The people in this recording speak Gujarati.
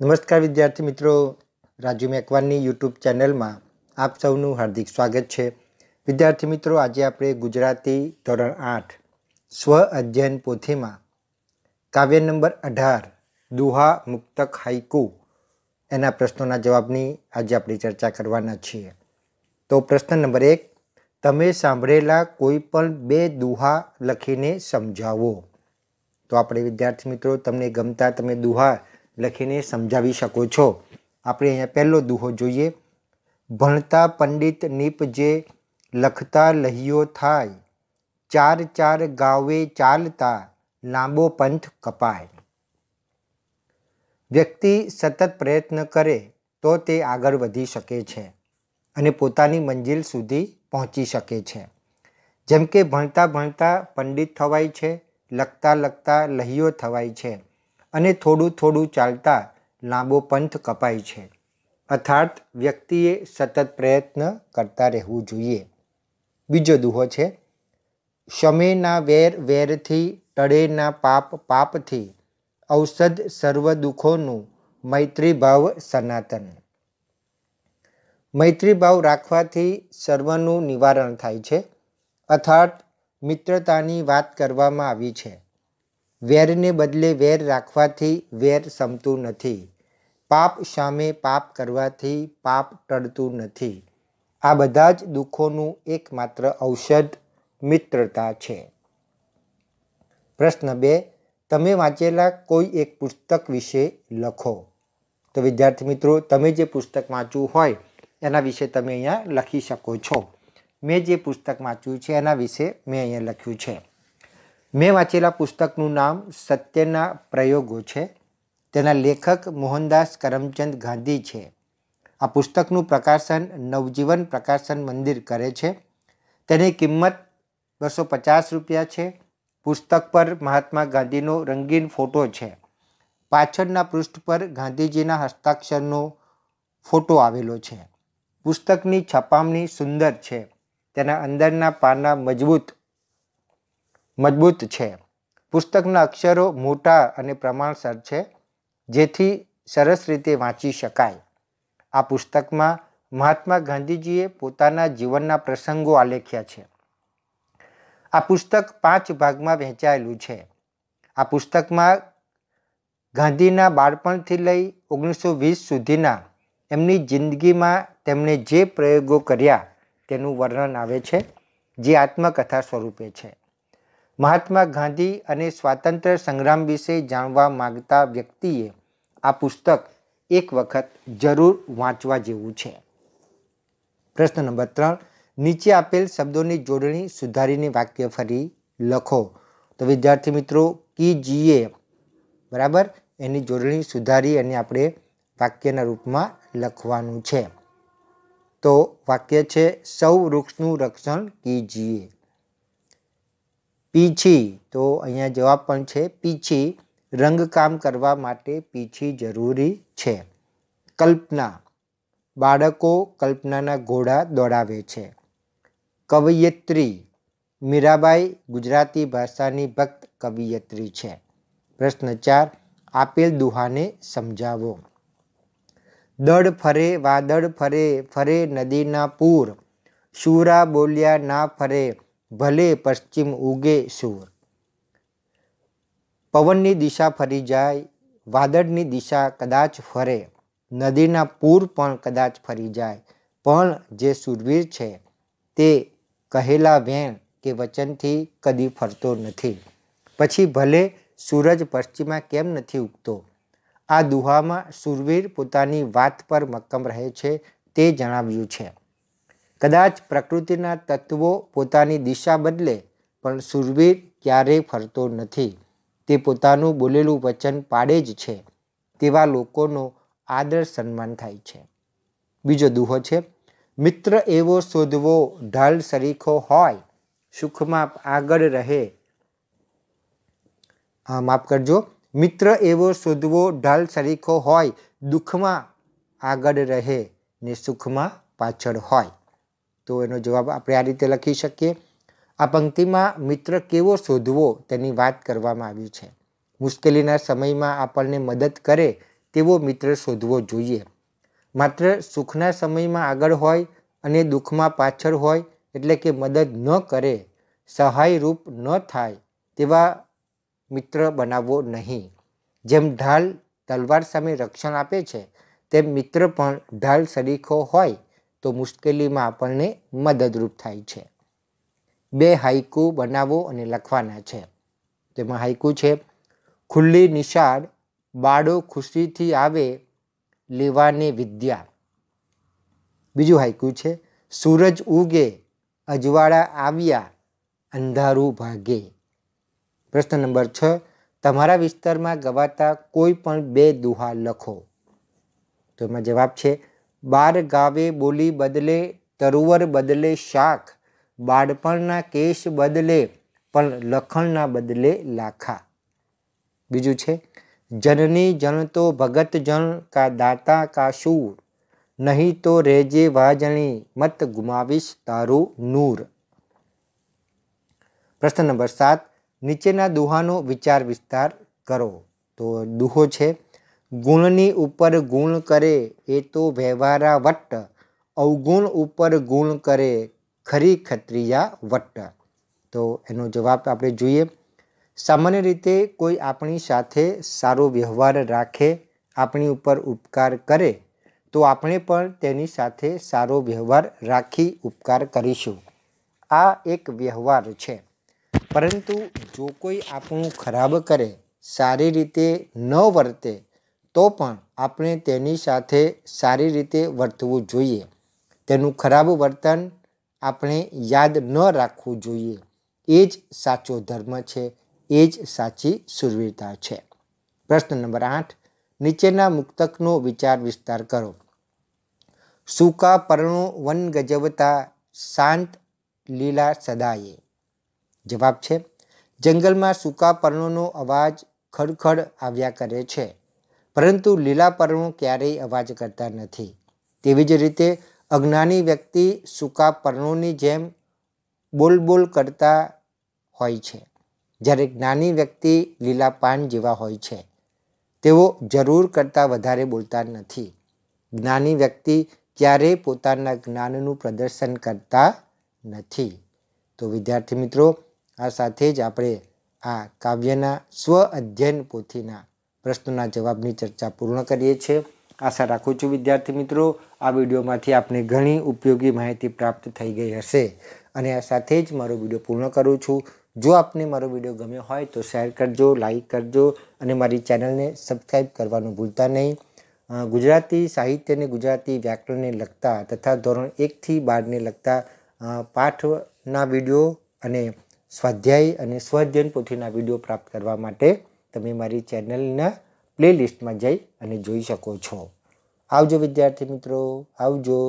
નમસ્કાર વિદ્યાર્થી મિત્રો રાજુ મેકવાનની યુટ્યુબ ચેનલમાં આપ સૌનું હાર્દિક સ્વાગત છે વિદ્યાર્થી મિત્રો આજે આપણે ગુજરાતી ધોરણ આઠ સ્વ અધ્યયન પોથીમાં કાવ્ય નંબર અઢાર દુહા મુક્તક હાઈકુ એના પ્રશ્નોના જવાબની આજે આપણે ચર્ચા કરવાના છીએ તો પ્રશ્ન નંબર એક તમે સાંભળેલા કોઈ પણ બે દુહા લખીને સમજાવો તો આપણે વિદ્યાર્થી મિત્રો તમને ગમતા તમે દુહા લખીને સમજાવી શકો છો આપણે અહીંયા પહેલો દુહો જોઈએ ભણતા પંડિત નીપ જે લખતા લહિયો થાય ચાર ચાર ગાવે ચાલતા લાંબો પંથ કપાય વ્યક્તિ સતત પ્રયત્ન કરે તો તે આગળ વધી શકે છે અને પોતાની મંજિલ સુધી પહોંચી શકે છે જેમ કે ભણતા ભણતા પંડિત થવાય છે લખતા લખતા લહીઓ થવાય છે અને થોડું થોડું ચાલતા લાંબો પંથ કપાય છે અર્થાત વ્યક્તિએ સતત પ્રયત્ન કરતા રહેવું જોઈએ બીજો દુહો છે શમેના વેર વેરથી ટળેના પાપ પાપથી ઔષધ સર્વ દુઃખોનું મૈત્રીભાવ સનાતન મૈત્રીભાવ રાખવાથી સર્વનું નિવારણ થાય છે અર્થાત મિત્રતાની વાત કરવામાં આવી છે વેરને બદલે વેર રાખવાથી વેર સમતું નથી પાપ સામે પાપ કરવાથી પાપ ટળતું નથી આ બધા જ દુઃખોનું એકમાત્ર ઔષધ મિત્રતા છે પ્રશ્ન બે તમે વાંચેલા કોઈ એક પુસ્તક વિશે લખો તો વિદ્યાર્થી મિત્રો તમે જે પુસ્તક વાંચવું હોય એના વિશે તમે અહીંયા લખી શકો છો મેં જે પુસ્તક વાંચ્યું છે એના વિશે મેં અહીંયા લખ્યું છે મેં વાંચેલા પુસ્તકનું નામ સત્યના પ્રયોગો છે તેના લેખક મોહનદાસ કરમચંદ ગાંધી છે આ પુસ્તકનું પ્રકાશન નવજીવન પ્રકાશન મંદિર કરે છે તેની કિંમત બસો પચાસ રૂપિયા છે પુસ્તક પર મહાત્મા ગાંધીનો રંગીન ફોટો છે પાછળના પૃષ્ઠ પર ગાંધીજીના હસ્તાક્ષરનો ફોટો આવેલો છે પુસ્તકની છપામણી સુંદર છે તેના અંદરના પાના મજબૂત મજબૂત છે પુસ્તકના અક્ષરો મોટા અને પ્રમાણસર છે જેથી સરસ રીતે વાંચી શકાય આ પુસ્તકમાં મહાત્મા ગાંધીજીએ પોતાના જીવનના પ્રસંગો આલેખ્યા છે આ પુસ્તક પાંચ ભાગમાં વહેંચાયેલું છે આ પુસ્તકમાં ગાંધીના બાળપણથી લઈ ઓગણીસો વીસ સુધીના એમની જિંદગીમાં તેમણે જે પ્રયોગો કર્યા તેનું વર્ણન આવે છે જે આત્મકથા સ્વરૂપે છે મહાત્મા ગાંધી અને સ્વાતંત્ર્ય સંગ્રામ વિશે જાણવા માગતા વ્યક્તિએ આ પુસ્તક એક વખત જરૂર વાંચવા જેવું છે પ્રશ્ન નંબર ત્રણ નીચે આપેલ શબ્દોની જોડણી સુધારીને વાક્ય ફરી લખો તો વિદ્યાર્થી મિત્રો કી જીએ બરાબર એની જોડણી સુધારી અને આપણે વાક્યના રૂપમાં લખવાનું છે તો વાક્ય છે સૌ વૃક્ષનું રક્ષણ કી કીજીએ પીછી તો અહીંયા જવાબ પણ છે પીછી રંગકામ કરવા માટે પીછી જરૂરી છે કલ્પના બાળકો કલ્પનાના ઘોડા દોડાવે છે કવિયત્રી મીરાબાઈ ગુજરાતી ભાષાની ભક્ત કવિયત્રી છે પ્રશ્ન ચાર આપેલ દુહાને સમજાવો દડ ફરે વાદળ ફરે ફરે નદીના પૂર શુરા બોલ્યા ના ફરે ભલે પશ્ચિમ ઉગે સૂર પવનની દિશા ફરી જાય વાદળની દિશા કદાચ ફરે નદીના પૂર પણ કદાચ ફરી જાય પણ જે સુરવીર છે તે કહેલા વેણ કે વચનથી કદી ફરતો નથી પછી ભલે સૂરજ પશ્ચિમમાં કેમ નથી ઉગતો આ દુહામાં સુરવીર પોતાની વાત પર મક્કમ રહે છે તે જણાવ્યું છે કદાચ પ્રકૃતિના તત્વો પોતાની દિશા બદલે પણ સુરવીર ક્યારેય ફરતો નથી તે પોતાનું બોલેલું વચન પાડે જ છે તેવા લોકોનો આદર સન્માન થાય છે બીજો દુહો છે મિત્ર એવો શોધવો ઢાલ સરીખો હોય સુખમાં આગળ રહે હા માફ કરજો મિત્ર એવો શોધવો ઢાલ સરીખો હોય દુઃખમાં આગળ રહે ને સુખમાં પાછળ હોય તો એનો જવાબ આપણે આ રીતે લખી શકીએ આ પંક્તિમાં મિત્ર કેવો શોધવો તેની વાત કરવામાં આવી છે મુશ્કેલીના સમયમાં આપણને મદદ કરે તેવો મિત્ર શોધવો જોઈએ માત્ર સુખના સમયમાં આગળ હોય અને દુઃખમાં પાછળ હોય એટલે કે મદદ ન કરે સહાયરૂપ ન થાય તેવા મિત્ર બનાવવો નહીં જેમ ઢાલ તલવાર સામે રક્ષણ આપે છે તેમ મિત્ર પણ ઢાલ સરીખો હોય તો મુશ્કેલીમાં આપણને મદદરૂપ થાય છે બે હાઈકુ બનાવો અને લખવાના છે તેમાં હાઈકુ છે ખુલ્લી નિશાળ બાળો ખુશીથી આવે લેવાને વિદ્યા બીજું હાઈકુ છે સૂરજ ઉગે અજવાળા આવ્યા અંધારું ભાગે પ્રશ્ન નંબર છ તમારા વિસ્તારમાં ગવાતા કોઈ પણ બે દુહા લખો તો એમાં જવાબ છે બાર ગાવે બોલી બદલે તરુવર બદલે શાખ બાળપણના કેશ બદલે પણ લખણના બદલે લાખા બીજું છે જનની જન તો ભગત જન કા દાતા કા શૂર નહીં તો રેજે વાજણી મત ગુમાવીશ તારું નૂર પ્રશ્ન નંબર સાત નીચેના દુહાનો વિચાર વિસ્તાર કરો તો દુહો છે ગુણની ઉપર ગુણ કરે એ તો વ્યવહારા વટ્ટ અવગુણ ઉપર ગુણ કરે ખરી ખત્રિયા વટ્ટ તો એનો જવાબ આપણે જોઈએ સામાન્ય રીતે કોઈ આપણી સાથે સારો વ્યવહાર રાખે આપણી ઉપર ઉપકાર કરે તો આપણે પણ તેની સાથે સારો વ્યવહાર રાખી ઉપકાર કરીશું આ એક વ્યવહાર છે પરંતુ જો કોઈ આપણું ખરાબ કરે સારી રીતે ન વર્તે તો પણ આપણે તેની સાથે સારી રીતે વર્તવું જોઈએ તેનું ખરાબ વર્તન આપણે યાદ ન રાખવું જોઈએ એ જ સાચો ધર્મ છે એ જ સાચી સુરવીરતા છે પ્રશ્ન નંબર આઠ નીચેના મુક્તકનો વિચાર વિસ્તાર કરો સૂકા પર્ણો વન ગજવતા શાંત લીલા સદાયે જવાબ છે જંગલમાં સૂકા પર્ણોનો અવાજ ખડખડ આવ્યા કરે છે પરંતુ લીલા પરણું ક્યારેય અવાજ કરતા નથી તેવી જ રીતે અજ્ઞાની વ્યક્તિ સૂકા પર્ણોની જેમ બોલ બોલ કરતા હોય છે જ્યારે જ્ઞાની વ્યક્તિ લીલા પાન જેવા હોય છે તેઓ જરૂર કરતાં વધારે બોલતા નથી જ્ઞાની વ્યક્તિ ક્યારેય પોતાના જ્ઞાનનું પ્રદર્શન કરતા નથી તો વિદ્યાર્થી મિત્રો આ સાથે જ આપણે આ કાવ્યના સ્વ અધ્યયન પોથીના પ્રશ્નના જવાબની ચર્ચા પૂર્ણ કરીએ છીએ આશા રાખું છું વિદ્યાર્થી મિત્રો આ વિડીયોમાંથી આપને ઘણી ઉપયોગી માહિતી પ્રાપ્ત થઈ ગઈ હશે અને આ સાથે જ મારો વિડીયો પૂર્ણ કરું છું જો આપને મારો વિડીયો ગમ્યો હોય તો શેર કરજો લાઈક કરજો અને મારી ચેનલને સબસ્ક્રાઈબ કરવાનું ભૂલતા નહીં ગુજરાતી સાહિત્યને ગુજરાતી વ્યાકરણને લગતા તથા ધોરણ એકથી બારને લગતા પાઠના વિડીયો અને સ્વાધ્યાય અને સ્વાધ્યન પોથીના વિડીયો પ્રાપ્ત કરવા માટે તમે મારી ચેનલના પ્લેલિસ્ટમાં જઈ અને જોઈ શકો છો આવજો વિદ્યાર્થી મિત્રો આવજો